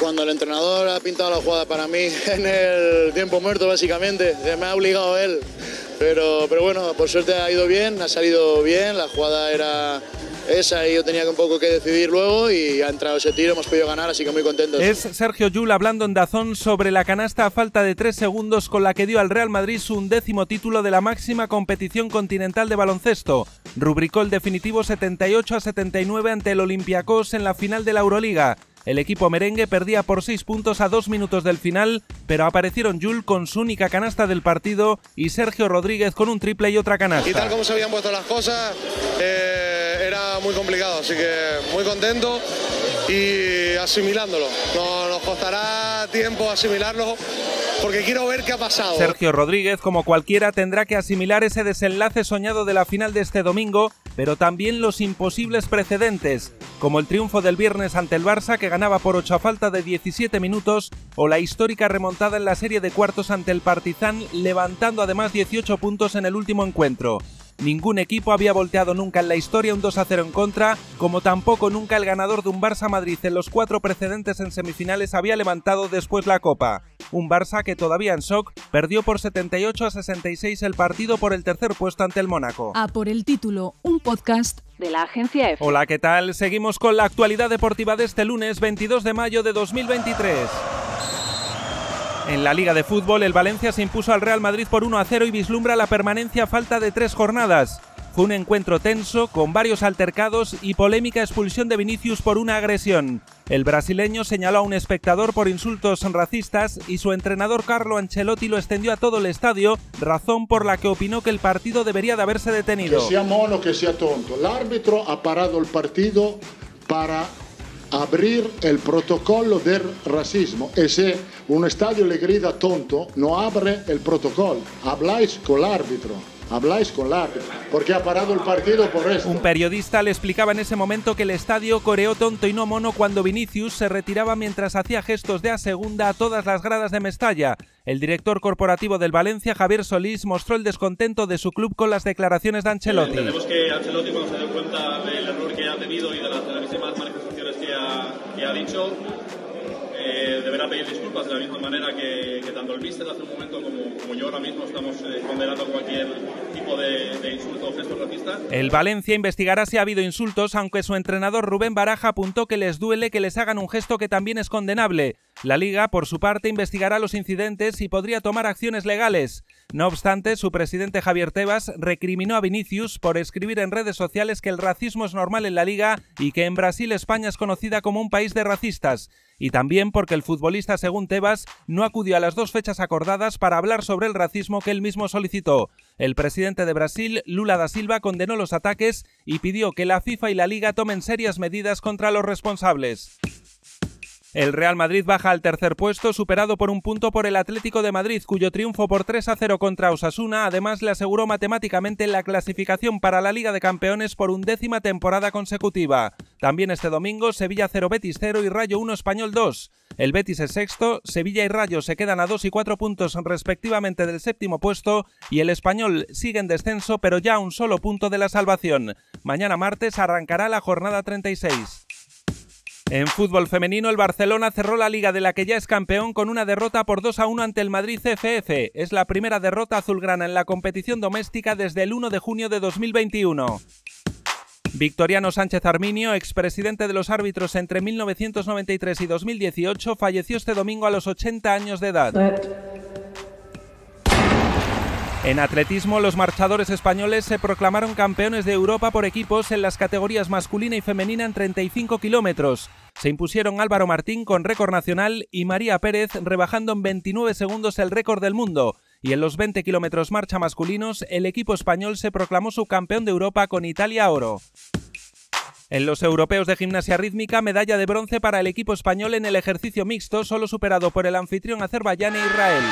cuando el entrenador ha pintado la jugada para mí en el tiempo muerto, básicamente. Me ha obligado él. Pero, pero bueno, por suerte ha ido bien, ha salido bien. La jugada era esa y yo tenía un poco que decidir luego y ha entrado ese tiro, hemos podido ganar, así que muy contentos. Es Sergio Yul hablando en Dazón sobre la canasta a falta de tres segundos con la que dio al Real Madrid su undécimo título de la máxima competición continental de baloncesto. Rubricó el definitivo 78 a 79 ante el Olympiacos en la final de la Euroliga. El equipo merengue perdía por 6 puntos a dos minutos del final, pero aparecieron Jul con su única canasta del partido y Sergio Rodríguez con un triple y otra canasta. Y tal como se habían puesto las cosas, eh, era muy complicado, así que muy contento y asimilándolo. nos costará tiempo asimilarlo, porque quiero ver qué ha pasado. Sergio Rodríguez, como cualquiera, tendrá que asimilar ese desenlace soñado de la final de este domingo, pero también los imposibles precedentes, como el triunfo del viernes ante el Barça que ganaba por 8 a falta de 17 minutos, o la histórica remontada en la serie de cuartos ante el Partizan, levantando además 18 puntos en el último encuentro. Ningún equipo había volteado nunca en la historia un 2 a 0 en contra, como tampoco nunca el ganador de un Barça Madrid en los cuatro precedentes en semifinales había levantado después la copa. Un Barça que todavía en shock perdió por 78 a 66 el partido por el tercer puesto ante el Mónaco. A por el título, un podcast de la agencia F. Hola, ¿qué tal? Seguimos con la actualidad deportiva de este lunes 22 de mayo de 2023. En la Liga de Fútbol, el Valencia se impuso al Real Madrid por 1 a 0 y vislumbra la permanencia a falta de tres jornadas un encuentro tenso, con varios altercados y polémica expulsión de Vinicius por una agresión. El brasileño señaló a un espectador por insultos racistas y su entrenador Carlo Ancelotti lo extendió a todo el estadio, razón por la que opinó que el partido debería de haberse detenido. Que sea mono, que sea tonto. El árbitro ha parado el partido para abrir el protocolo del racismo. Y un estadio le grita tonto, no abre el protocolo. Habláis con el árbitro. Habláis con el árbitro porque ha parado el partido por eso. Un periodista le explicaba en ese momento que el estadio coreó tonto y no mono cuando Vinicius se retiraba mientras hacía gestos de a segunda a todas las gradas de Mestalla. El director corporativo del Valencia, Javier Solís, mostró el descontento de su club con las declaraciones de Ancelotti. Entendemos que Ancelotti, cuando se dio cuenta del error que ha tenido y de las manifestaciones que ha dicho, eh, deberá pedir disculpas de la misma manera que, que tanto el míster hace un momento como, como yo ahora mismo estamos eh, condenando cualquier tipo de, de insulto o gesto racista. El Valencia investigará si ha habido insultos, aunque su entrenador Rubén Baraja apuntó que les duele que les hagan un gesto que también es condenable. La Liga, por su parte, investigará los incidentes y podría tomar acciones legales. No obstante, su presidente Javier Tebas recriminó a Vinicius por escribir en redes sociales que el racismo es normal en la Liga y que en Brasil España es conocida como un país de racistas. Y también porque el futbolista, según Tebas, no acudió a las dos fechas acordadas para hablar sobre el racismo que él mismo solicitó. El presidente de Brasil, Lula da Silva, condenó los ataques y pidió que la FIFA y la Liga tomen serias medidas contra los responsables. El Real Madrid baja al tercer puesto, superado por un punto por el Atlético de Madrid, cuyo triunfo por 3 a 0 contra Osasuna además le aseguró matemáticamente la clasificación para la Liga de Campeones por undécima temporada consecutiva. También este domingo, Sevilla 0 Betis 0 y Rayo 1 Español 2. El Betis es sexto, Sevilla y Rayo se quedan a 2 y 4 puntos respectivamente del séptimo puesto y el Español sigue en descenso pero ya a un solo punto de la salvación. Mañana martes arrancará la jornada 36. En fútbol femenino, el Barcelona cerró la liga de la que ya es campeón con una derrota por 2 a 1 ante el Madrid CFF. Es la primera derrota azulgrana en la competición doméstica desde el 1 de junio de 2021. Victoriano Sánchez Arminio, expresidente de los árbitros entre 1993 y 2018, falleció este domingo a los 80 años de edad. En atletismo, los marchadores españoles se proclamaron campeones de Europa por equipos en las categorías masculina y femenina en 35 kilómetros. Se impusieron Álvaro Martín con récord nacional y María Pérez rebajando en 29 segundos el récord del mundo. Y en los 20 kilómetros marcha masculinos, el equipo español se proclamó su campeón de Europa con Italia Oro. En los europeos de gimnasia rítmica, medalla de bronce para el equipo español en el ejercicio mixto, solo superado por el anfitrión Azerbaiyán e Israel.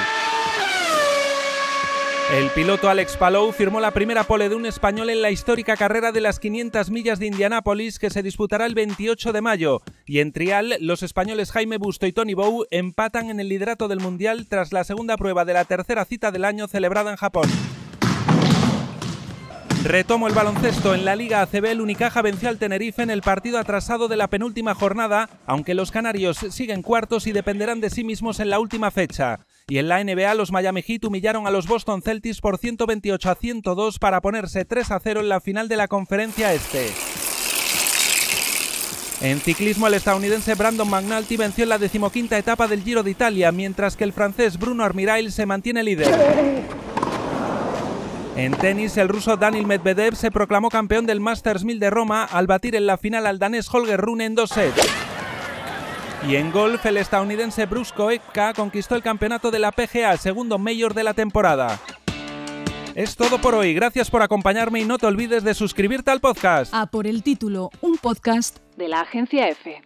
El piloto Alex Palou firmó la primera pole de un español en la histórica carrera de las 500 millas de Indianápolis que se disputará el 28 de mayo. Y en trial, los españoles Jaime Busto y Tony Bou empatan en el liderato del Mundial tras la segunda prueba de la tercera cita del año celebrada en Japón. Retomo el baloncesto. En la Liga ACB, el Unicaja venció al Tenerife en el partido atrasado de la penúltima jornada, aunque los canarios siguen cuartos y dependerán de sí mismos en la última fecha. Y en la NBA, los Miami Heat humillaron a los Boston Celtics por 128 a 102 para ponerse 3 a 0 en la final de la conferencia este. En ciclismo, el estadounidense Brandon McNulty venció en la decimoquinta etapa del Giro de Italia, mientras que el francés Bruno Armirail se mantiene líder. En tenis, el ruso Daniel Medvedev se proclamó campeón del Masters 1000 de Roma al batir en la final al danés Holger Rune en dos sets. Y en golf, el estadounidense Bruce Koepka conquistó el campeonato de la PGA, segundo mayor de la temporada. Es todo por hoy, gracias por acompañarme y no te olvides de suscribirte al podcast. A por el título, un podcast de la agencia F.